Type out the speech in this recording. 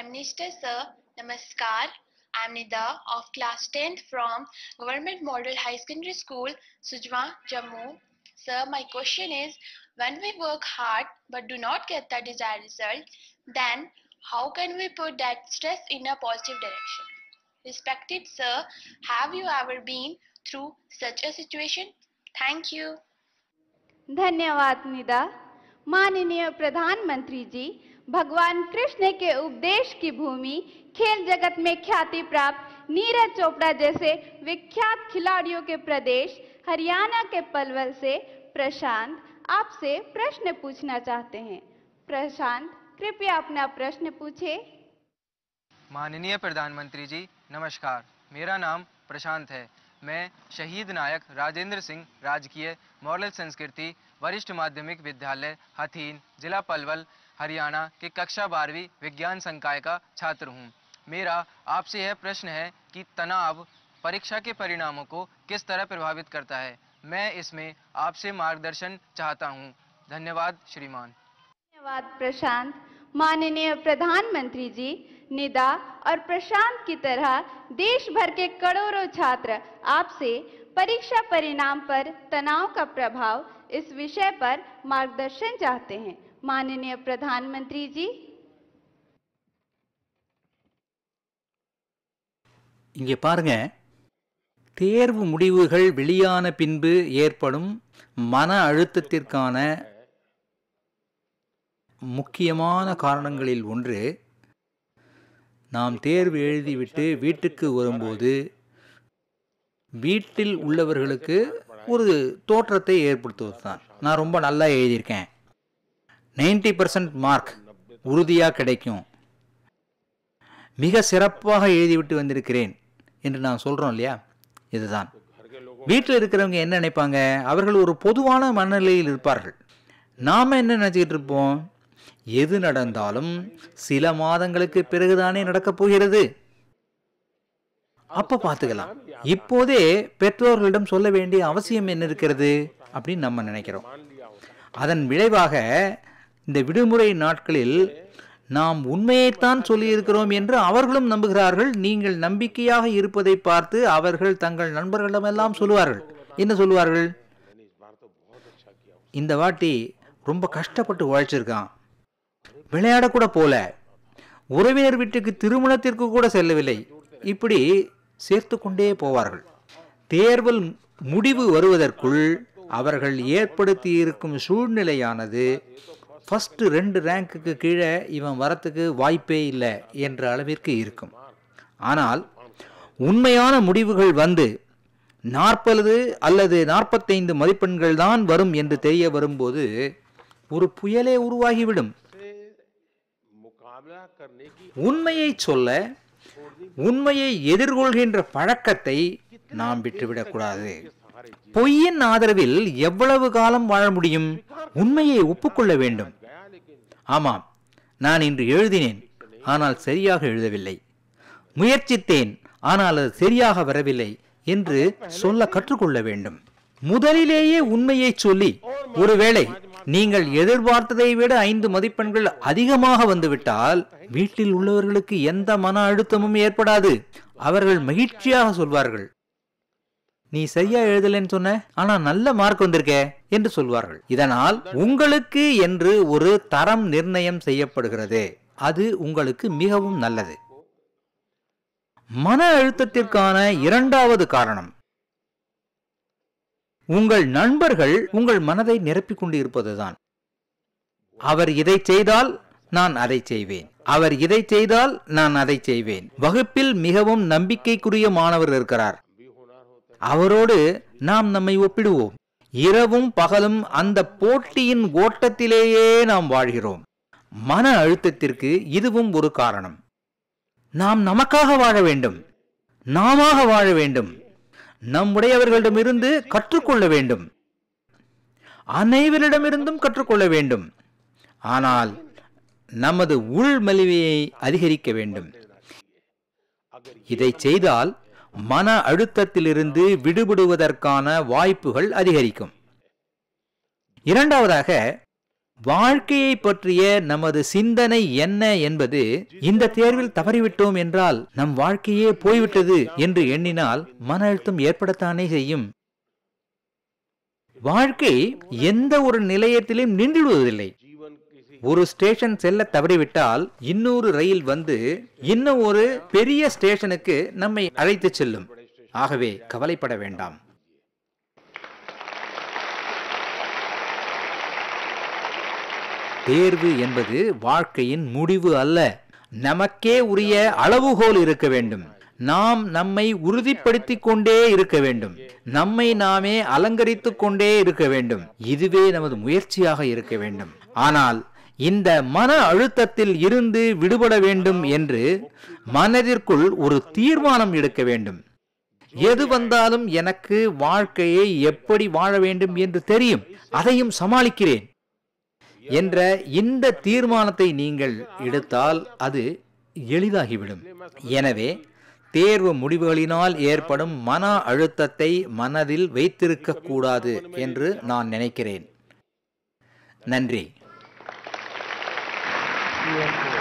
Prime Minister Sir, Namaskar. I am Nida of class 10th from Government Model High Secondary School, Sujwa, Jammu. Sir, my question is, when we work hard but do not get the desired result, then how can we put that stress in a positive direction? Respected sir, have you ever been through such a situation? Thank you. धन्यवाद निदा माननीय प्रधानमंत्री जी भगवान कृष्ण के उपदेश की भूमि खेल जगत में ख्याति प्राप्त नीरज चोपड़ा जैसे विख्यात खिलाड़ियों के प्रदेश हरियाणा के पलवल से प्रशांत आपसे प्रश्न पूछना चाहते हैं प्रशांत कृपया अपना प्रश्न पूछे माननीय प्रधानमंत्री जी नमस्कार मेरा नाम प्रशांत है मैं शहीद नायक राजेंद्र सिंह राजकीय मॉडल संस्कृति वरिष्ठ माध्यमिक विद्यालय हथीन जिला पलवल हरियाणा के कक्षा बारहवीं विज्ञान संकाय का छात्र हूँ मेरा आपसे यह प्रश्न है कि तनाव परीक्षा के परिणामों को किस तरह प्रभावित करता है मैं इसमें आपसे मार्गदर्शन चाहता हूँ धन्यवाद श्रीमान धन्यवाद प्रशांत माननीय प्रधानमंत्री जी निदा और प्रशांत की तरह देश भर के करोड़ों छात्र आपसे परीक्षा परिणाम पर तनाव का प्रभाव इस विषय पर मार्गदर्शन चाहते हैं माननीय प्रधानमंत्री जी இங்கே பாருங்க தேர்வு முடிவுகள் வெளியான பின்பு ஏற்படும் மன அழுத்தத்திற்கான முக்கியமான காரணங்களில் ஒன்று நாம் தேர்வு எழுதிவிட்டு வீட்டுக்கு வரும்போது வீட்டில் உள்ளவர்களுக்கு ஒரு தோற்றத்தை ஏற்படுத்துவது தான் நான் ரொம்ப நல்லா எழுதியிருக்கேன் நைன்டி பர்சன்ட் மார்க் உறுதியாக கிடைக்கும் மிக சிறப்பாக எழுதிவிட்டு வந்திருக்கிறேன் என்று நான் சொல்கிறோம் இல்லையா இதுதான் வீட்டில் இருக்கிறவங்க என்ன நினைப்பாங்க அவர்கள் ஒரு பொதுவான மனநிலையில் இருப்பார்கள் நாம் என்ன நினச்சிக்கிட்டு இருப்போம் எது நடந்தாலும் சில மாதங்களுக்கு பிறகுதானே நடக்கப் போகிறது அப்போ பார்த்துக்கலாம் இப்போதே பெற்றோர்களிடம் சொல்ல வேண்டிய அவசியம் என்ன இருக்கிறது அப்படின்னு நம்ம நினைக்கிறோம் அதன் விளைவாக இந்த விடுமுறை நாட்களில் நாம் உண்மையைத்தான் சொல்லியிருக்கிறோம் என்று அவர்களும் நம்புகிறார்கள் நீங்கள் நம்பிக்கையாக இருப்பதை பார்த்து அவர்கள் தங்கள் நண்பர்களிடமெல்லாம் சொல்லுவார்கள் என்ன சொல்லுவார்கள் இந்த வாட்டி ரொம்ப கஷ்டப்பட்டு உழைச்சிருக்கான் விளையாடக்கூட போல உறவினர் வீட்டுக்கு திருமணத்திற்கு கூட செல்லவில்லை இப்படி சேர்த்து கொண்டே போவார்கள் தேர்வில் முடிவு வருவதற்குள் அவர்கள் ஏற்படுத்தியிருக்கும் சூழ்நிலையானது ஃபஸ்ட்டு ரெண்டு ரேங்க்குக்கு கீழே இவன் வரத்துக்கு வாய்ப்பே இல்லை என்ற அளவிற்கு இருக்கும் ஆனால் உண்மையான முடிவுகள் வந்து நாற்பது அல்லது நாற்பத்தைந்து மதிப்பெண்கள் தான் வரும் என்று தெரிய வரும்போது ஒரு புயலே உருவாகிவிடும் உண்மையை சொல்ல உண்மையை எதிர்கொள்கின்ற பழக்கத்தை நாம் விட்டுவிடக்கூடாது பொய்யின் ஆதரவில் எவ்வளவு காலம் வாழ முடியும் உண்மையை ஒப்புக்கொள்ள வேண்டும் ஆமாம் நான் இன்று எழுதினேன் ஆனால் சரியாக எழுதவில்லை முயற்சித்தேன் ஆனால் அது சரியாக வரவில்லை என்று சொல்ல கற்றுக்கொள்ள வேண்டும் முதலிலேயே உண்மையை சொல்லி ஒருவேளை நீங்கள் எதிர்பார்த்ததை விட ஐந்து மதிப்பெண்கள் அதிகமாக வந்துவிட்டால் வீட்டில் உள்ளவர்களுக்கு எந்த மன அழுத்தமும் ஏற்படாது அவர்கள் மகிழ்ச்சியாக சொல்வார்கள் நீ சரியா எழுதலன்னு சொன்ன ஆனா நல்ல மார்க் வந்திருக்கே என்று சொல்வார்கள் இதனால் உங்களுக்கு என்று ஒரு தரம் நிர்ணயம் செய்யப்படுகிறது அது உங்களுக்கு மிகவும் நல்லது மன அழுத்தத்திற்கான இரண்டாவது காரணம் உங்கள் நண்பர்கள் உங்கள் மனதை நிரப்பிக் கொண்டு இருப்பதுதான் அவர் இதை செய்தால் நான் அதை செய்வேன் அவர் இதை செய்தால் நான் அதை செய்வேன் வகுப்பில் மிகவும் நம்பிக்கைக்குரிய மாணவர் இருக்கிறார் அவரோடு நாம் நம்மை ஒப்பிடுவோம் இரவும் பகலும் அந்த போட்டியின் ஓட்டத்திலேயே நாம் வாழ்கிறோம் மன அழுத்தத்திற்கு இதுவும் ஒரு காரணம் நாம் நமக்காக வாழ வேண்டும் நாம வாழ வேண்டும் நம்முடையவர்களிடமிருந்து கற்றுக்கொள்ள வேண்டும் அனைவரிடமிருந்தும் கற்றுக்கொள்ள வேண்டும் ஆனால் நமது உள் மலிவையை அதிகரிக்க வேண்டும் இதை செய்தால் மன அழுத்தத்திலிருந்து விடுபடுவதற்கான வாய்ப்புகள் அதிகரிக்கும் இரண்டாவதாக வாழ்க்கையை பற்றிய நமது சிந்தனை என்ன என்பது இந்த தேர்வில் தவறிவிட்டோம் என்றால் நம் வாழ்க்கையே போய்விட்டது என்று எண்ணினால் மன அழுத்தம் ஏற்படத்தானே செய்யும் வாழ்க்கை எந்த ஒரு நிலையத்திலும் நின்றுடுவதில்லை ஒரு ஸ்டேஷன் செல்ல தவறிவிட்டால் இன்னொரு ரயில் வந்து இன்னும் ஒரு பெரிய ஸ்டேஷனுக்கு நம்மை அழைத்து செல்லும் ஆகவே கவலைப்பட வேண்டாம் தேர்வு என்பது வாழ்க்கையின் முடிவு அல்ல நமக்கே உரிய அளவுகோல் இருக்க வேண்டும் நாம் நம்மை உறுதிப்படுத்திக் கொண்டே இருக்க வேண்டும் நம்மை நாமே அலங்கரித்துக் கொண்டே இருக்க வேண்டும் இதுவே நமது முயற்சியாக இருக்க வேண்டும் ஆனால் இந்த மன அழுத்தத்தில் இருந்து விடுபட வேண்டும் என்று மனதிற்குள் ஒரு தீர்மானம் எடுக்க வேண்டும் எது வந்தாலும் எனக்கு வாழ்க்கையை எப்படி வாழ வேண்டும் என்று தெரியும் அதையும் சமாளிக்கிறேன் என்ற இந்த தீர்மானத்தை நீங்கள் எடுத்தால் அது எளிதாகிவிடும் எனவே தேர்வு முடிவுகளினால் ஏற்படும் மன அழுத்தத்தை மனதில் வைத்திருக்க கூடாது என்று நான் நினைக்கிறேன் நன்றி Yes,